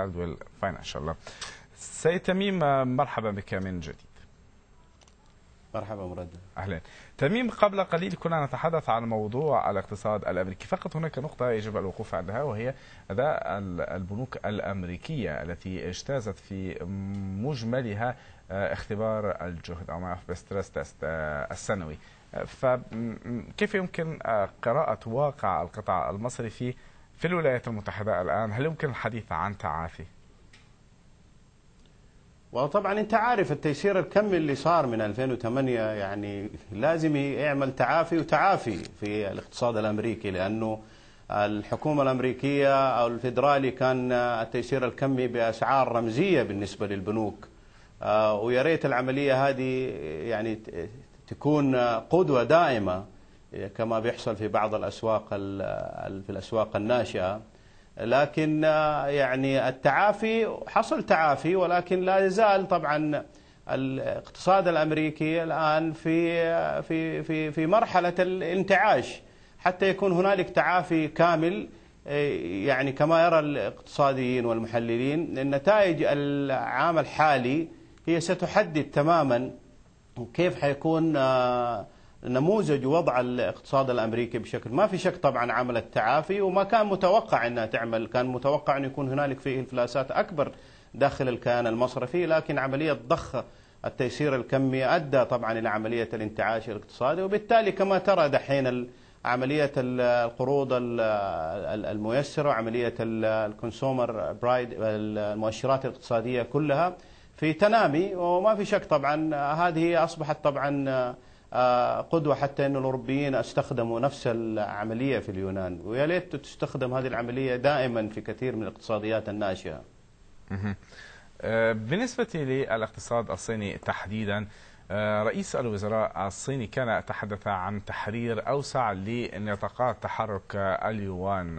كالدويل فاينانشال سيد تميم مرحبا بك من جديد مرحبا مراد اهلا تميم قبل قليل كنا نتحدث عن موضوع الاقتصاد الامريكي فقط هناك نقطه يجب الوقوف عندها وهي اداء البنوك الامريكيه التي اجتازت في مجملها آه، اختبار الجهد او ما يعرف تيست آه، السنوي فكيف يمكن آه، قراءه واقع القطاع المصرفي في الولايات المتحدة الآن هل يمكن الحديث عن تعافي؟ وطبعا انت عارف التيسير الكمي اللي صار من 2008 يعني لازم يعمل تعافي وتعافي في الاقتصاد الامريكي لانه الحكومه الامريكيه او الفدرالي كان التيسير الكمي باسعار رمزيه بالنسبه للبنوك آه، ويا ريت العمليه هذه يعني تكون قدوه دائمه كما بيحصل في بعض الأسواق في الأسواق الناشئة لكن آه، يعني التعافي حصل تعافي ولكن لا يزال طبعا الاقتصاد الامريكي الان في آه، في في في مرحله الانتعاش حتى يكون هنالك تعافي كامل آه، يعني كما يرى الاقتصاديين والمحللين النتائج العام الحالي هي ستحدد تماما كيف حيكون آه نموذج وضع الاقتصاد الامريكي بشكل ما في شك طبعا عملت تعافي وما كان متوقع انها تعمل كان متوقع ان يكون هنالك فيه انفلاسات اكبر داخل الكيان المصرفي لكن عمليه ضخ التيسير الكمي ادى طبعا الى عمليه الانتعاش الاقتصادي وبالتالي كما ترى دحين عمليه القروض الميسره وعمليه الكونسومر برايد المؤشرات الاقتصاديه كلها في تنامي وما في شك طبعا هذه اصبحت طبعا آه، قدوة حتى أن الأوروبيين استخدموا نفس العملية في اليونان ويا ليت تستخدم هذه العملية دائما في كثير من الاقتصاديات الناشئة آه، بالنسبة للاقتصاد الصيني تحديدا آه، رئيس الوزراء الصيني كان تحدث عن تحرير أوسع لنطاقات تحرك اليوان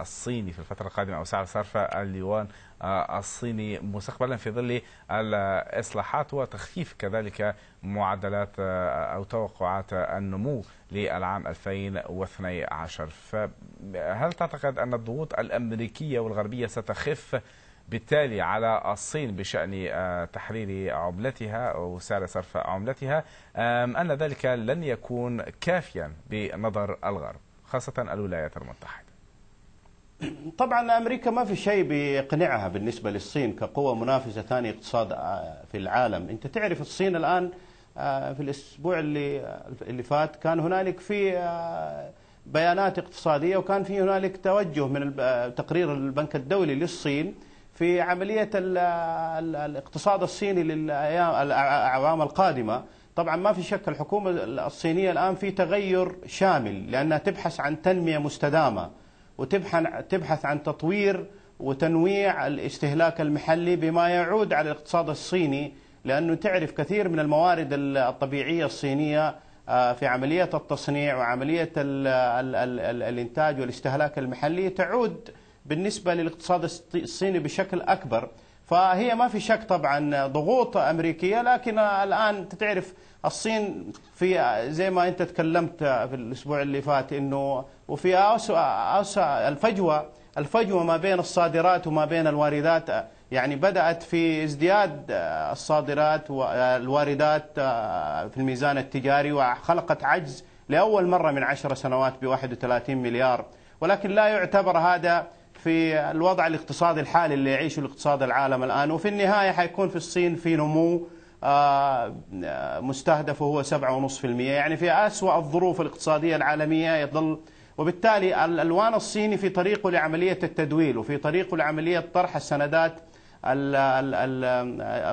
الصيني في الفترة القادمة أو سعر صرف اليوان الصيني مستقبلا في ظل الاصلاحات وتخفيف كذلك معدلات آه، او توقعات النمو للعام 2012 فهل تعتقد ان الضغوط الامريكيه والغربيه ستخف بالتالي على الصين بشأن آه، تحرير عملتها أو سعر صرف عملتها أم أن ذلك لن يكون كافيا بنظر الغرب خاصة الولايات المتحدة طبعا امريكا ما في شيء بيقنعها بالنسبه للصين كقوه منافسه ثانيه اقتصاد آه، في العالم، انت تعرف الصين الان آه، في الاسبوع اللي آه، اللي فات كان هنالك في بيانات اقتصاديه وكان في هنالك توجه من تقرير البنك الدولي للصين في عمليه الاقتصاد الصيني للايام الاعوام القادمه طبعا ما في شك الحكومه الصينيه الان في تغير شامل لانها تبحث عن تنميه مستدامه وتبحث عن تطوير وتنويع الاستهلاك المحلي بما يعود على الاقتصاد الصيني لأنه تعرف كثير من الموارد الطبيعية الصينية آه، في عملية التصنيع وعملية الإنتاج والاستهلاك المحلي تعود بالنسبة للاقتصاد الصيني بشكل أكبر فهي ما في شك طبعا ضغوط أمريكية لكن الآن تعرف الصين في زي ما أنت تكلمت في الأسبوع اللي فات أنه وفي أوسع, أوسع الفجوة الفجوة ما بين الصادرات وما بين الواردات يعني بدأت في ازدياد آه، الصادرات والواردات آه، آه، في الميزان التجاري وخلقت عجز لأول مرة من عشر سنوات ب 31 مليار ولكن لا يعتبر هذا في الوضع الاقتصادي الحالي اللي يعيشه الاقتصاد العالم الآن وفي النهاية حيكون في الصين في نمو مستهدفه هو 7.5% يعني في أسوأ الظروف الاقتصادية العالمية يظل وبالتالي الألوان الصيني في طريقه لعملية التدويل وفي طريقه لعملية طرح السندات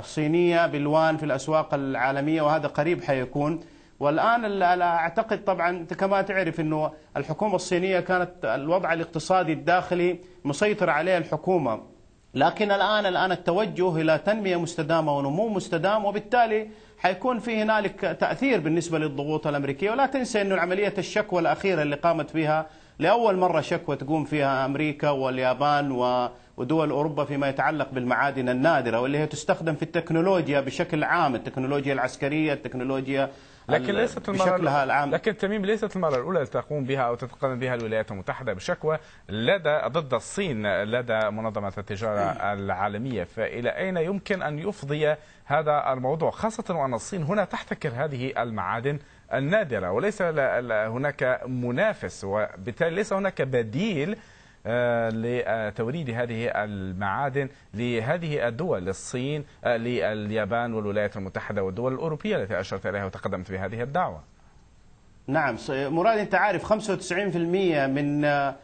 الصينية بالوان في الأسواق العالمية وهذا قريب حيكون والآن أعتقد طبعا كما تعرف أنه الحكومة الصينية كانت الوضع الاقتصادي الداخلي مسيطر عليه الحكومة لكن الآن الآن التوجه إلى تنمية مستدامة ونمو مستدام وبالتالي حيكون في هنالك تأثير بالنسبة للضغوط الأمريكية ولا تنسى انه عملية الشكوى الأخيرة اللي قامت بها لأول مرة شكوى تقوم فيها أمريكا واليابان ودول أوروبا فيما يتعلق بالمعادن النادرة واللي هي تستخدم في التكنولوجيا بشكل عام التكنولوجيا العسكرية التكنولوجيا لكن ليست المرة بشكلها العام لكن تميم ليست المرة الأولى تقوم بها أو تتقدم بها الولايات المتحدة بشكوى لدى ضد الصين لدى منظمة التجارة العالمية فإلى أين يمكن أن يفضي هذا الموضوع خاصة وأن الصين هنا تحتكر هذه المعادن النادرة وليس هناك منافس وبالتالي ليس هناك بديل آه، لتوريد هذه المعادن لهذه الدول الصين آه، لليابان والولايات المتحدة والدول الأوروبية التي أشرت إليها وتقدمت بهذه الدعوة نعم مراد أنت عارف 95% من آه،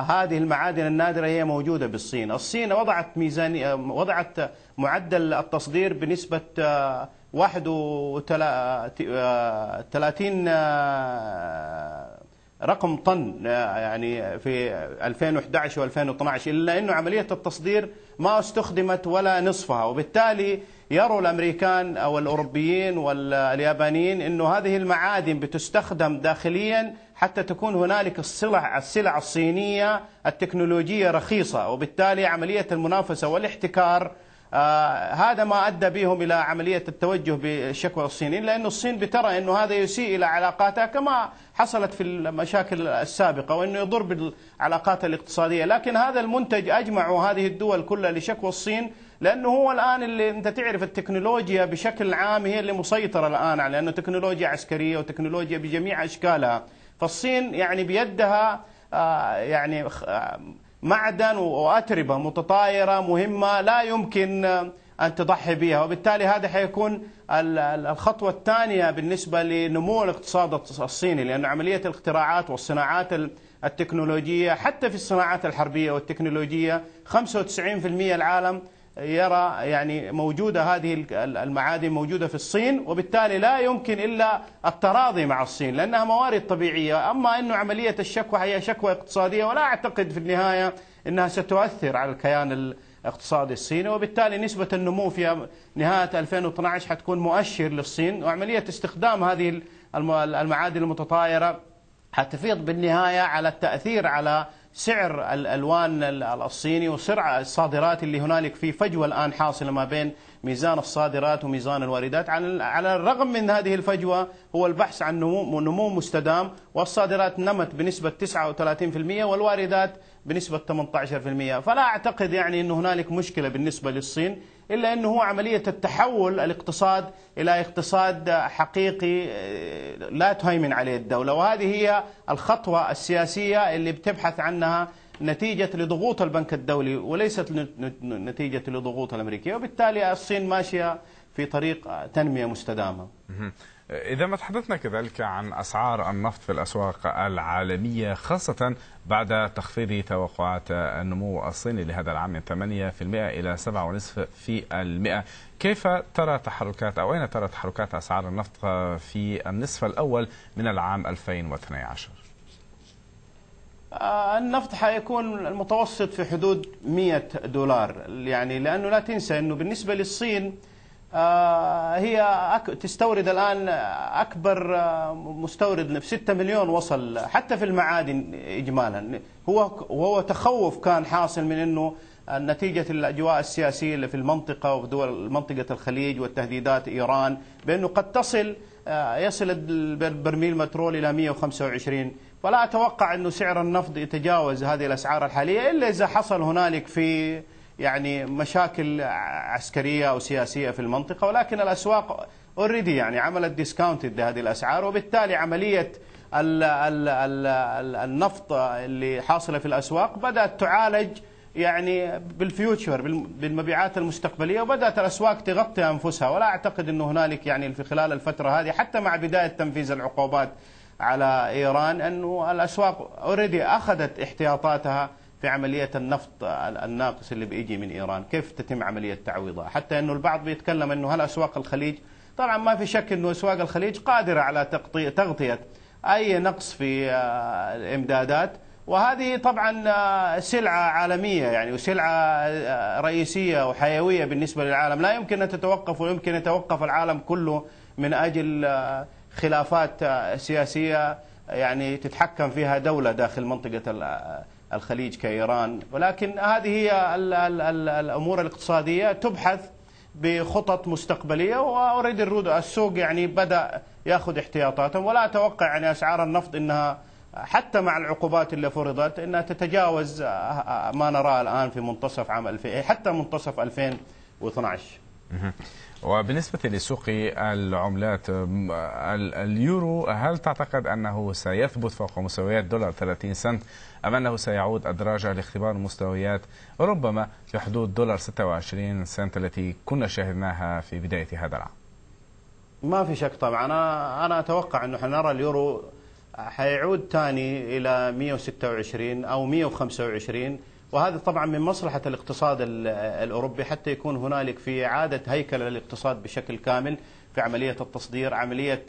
هذه المعادن النادرة هي موجودة بالصين الصين وضعت ميزانية وضعت معدل التصدير بنسبة 31 رقم طن يعني في 2011 و2012 إلا أنه عملية التصدير ما استخدمت ولا نصفها وبالتالي يروا الأمريكان أو الأوروبيين واليابانيين أنه هذه المعادن بتستخدم داخليا حتى تكون هنالك السلع السلع الصينية التكنولوجية رخيصة وبالتالي عملية المنافسة والاحتكار آه، هذا ما أدى بهم إلى عملية التوجه بالشكوى الصينيين لأن الصين بترى أنه هذا يسيء إلى علاقاتها كما حصلت في المشاكل السابقة وأنه يضر بالعلاقات الاقتصادية لكن هذا المنتج أجمعوا هذه الدول كلها لشكوى الصين لانه هو الان اللي انت تعرف التكنولوجيا بشكل عام هي اللي مسيطره الان على لانه تكنولوجيا عسكريه وتكنولوجيا بجميع اشكالها فالصين يعني بيدها آه، يعني آه، معدن وأتربة متطايرة مهمة لا يمكن آه، أن تضحي بها وبالتالي هذا حيكون الخطوة الثانية بالنسبة لنمو الاقتصاد الصيني لأن عملية الاختراعات والصناعات التكنولوجية حتى في الصناعات الحربية والتكنولوجية 95% العالم يرى يعني موجودة هذه المعادن موجودة في الصين وبالتالي لا يمكن إلا التراضي مع الصين لأنها موارد طبيعية أما انه عملية الشكوى هي شكوى اقتصادية ولا أعتقد في النهاية أنها ستؤثر على الكيان الاقتصادي الصيني وبالتالي نسبة النمو في نهاية 2012 حتكون مؤشر للصين وعملية استخدام هذه المعادن المتطايرة حتفيض بالنهاية على التأثير على سعر الالوان الصيني وسرعه الصادرات اللي هنالك في فجوه الان حاصله ما بين ميزان الصادرات وميزان الواردات على الرغم من هذه الفجوه هو البحث عن نمو نمو مستدام والصادرات نمت بنسبه 39% والواردات بنسبه 18% فلا اعتقد يعني انه هنالك مشكله بالنسبه للصين إلا أنه هو عملية التحول الاقتصاد إلى اقتصاد حقيقي آه، لا تهيمن عليه الدولة وهذه هي الخطوة السياسية اللي بتبحث عنها نتيجة لضغوط البنك الدولي وليست نتيجة لضغوط الأمريكية وبالتالي الصين ماشية في طريق تنمية مستدامة إذا ما تحدثنا كذلك عن أسعار النفط في الأسواق العالمية خاصة بعد تخفيض توقعات النمو الصيني لهذا العام من 8% إلى 7.5% كيف ترى تحركات أو أين ترى تحركات أسعار النفط في النصف الأول من العام 2012 آه، النفط حيكون المتوسط في حدود 100 دولار يعني لأنه لا تنسى أنه بالنسبة للصين آه، هي تستورد الآن أكبر آه، مستورد ب 6 مليون وصل حتى في المعادن إجمالا هو وهو تخوف كان حاصل من أنه نتيجة الأجواء السياسية اللي في المنطقة وفي دول منطقة الخليج والتهديدات إيران بأنه قد تصل آه، يصل البرميل مترول إلى 125 ولا أتوقع أنه سعر النفط يتجاوز هذه الأسعار الحالية إلا إذا حصل هنالك في يعني مشاكل عسكرية أو سياسية في المنطقة ولكن الأسواق اوريدي يعني عملت ديسكاونتد لهذه الأسعار وبالتالي عملية النفط اللي حاصلة في الأسواق بدأت تعالج يعني بالفيوتشر بالمبيعات المستقبليه وبدات الاسواق تغطي انفسها ولا اعتقد انه هنالك يعني في خلال الفتره هذه حتى مع بدايه تنفيذ العقوبات على ايران انه الاسواق اوريدي اخذت احتياطاتها في عملية النفط الناقص اللي بيجي من إيران كيف تتم عملية تعويضها حتى أنه البعض بيتكلم أنه هل أسواق الخليج طبعا ما في شك أنه أسواق الخليج قادرة على تغطية أي نقص في آه، الإمدادات وهذه طبعا آه، سلعة عالمية يعني وسلعة آه، رئيسية وحيوية بالنسبة للعالم لا يمكن أن تتوقف ويمكن أن يتوقف العالم كله من أجل خلافات سياسية يعني تتحكم فيها دولة داخل منطقة الخليج كإيران ولكن هذه هي الأمور الاقتصادية تبحث بخطط مستقبلية وأريد الرود السوق يعني بدأ يأخذ احتياطاته ولا أتوقع يعني أسعار النفط أنها حتى مع العقوبات اللي فرضت أنها تتجاوز ما نراه الآن في منتصف عام 2000 حتى منتصف 2012 وبالنسبة لسوق العملات اليورو هل تعتقد أنه سيثبت فوق مستويات دولار 30 سنت أم أنه سيعود أدراجه لاختبار مستويات ربما في حدود دولار 26 سنت التي كنا شاهدناها في بداية هذا العام ما في شك طبعا أنا, أنا أتوقع أنه نرى اليورو حيعود ثاني إلى 126 أو 125 وهذا طبعا من مصلحة الاقتصاد الأوروبي حتى يكون هنالك في إعادة هيكل الاقتصاد بشكل كامل في عملية التصدير عملية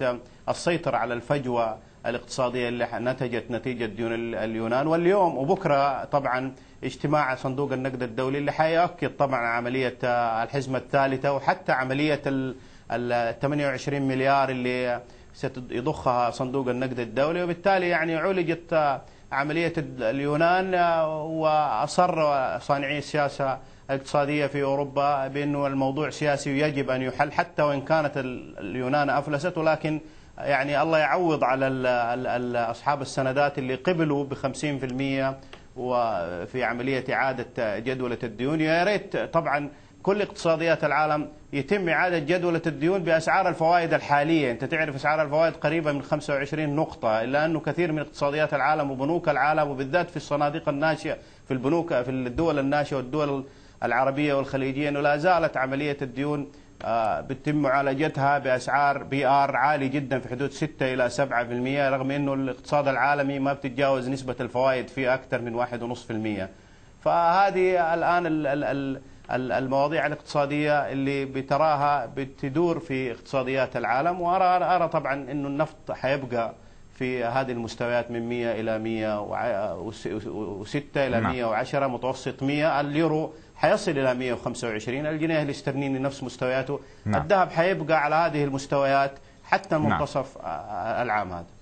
السيطرة على الفجوة الاقتصادية اللي نتجت نتيجة ديون اليونان واليوم وبكرة طبعا اجتماع صندوق النقد الدولي اللي حيأكد طبعا عملية الحزمة الثالثة وحتى عملية ال 28 مليار اللي سيضخها صندوق النقد الدولي وبالتالي يعني عولجت عملية اليونان آه، وأصر صانعي السياسة الاقتصادية في أوروبا بأنه الموضوع سياسي ويجب أن يحل حتى وإن كانت اليونان أفلست ولكن يعني الله يعوض على أصحاب السندات اللي قبلوا ب 50% وفي عملية إعادة جدولة الديون يا ريت طبعا كل اقتصاديات العالم يتم إعادة جدولة الديون بأسعار الفوائد الحالية أنت تعرف أسعار الفوائد قريبة من 25 نقطة إلا أنه كثير من اقتصاديات العالم وبنوك العالم وبالذات في الصناديق الناشئة في البنوك في الدول الناشئة والدول العربية والخليجية أنه لا زالت عملية الديون آه، بتم معالجتها بأسعار بي آر عالي جدا في حدود 6 إلى 7% رغم أنه الاقتصاد العالمي ما بتتجاوز نسبة الفوائد فيه أكثر من 1.5% فهذه الآن الـ ال ال المواضيع الاقتصادية اللي بتراها بتدور في اقتصاديات العالم وأرى أرى طبعا أنه النفط حيبقى في هذه المستويات من 100 إلى 106 إلى 110 نعم. متوسط 100 اليورو حيصل إلى 125 الجنيه الاسترليني نفس مستوياته نعم. الذهب حيبقى على هذه المستويات حتى نعم. منتصف العام هذا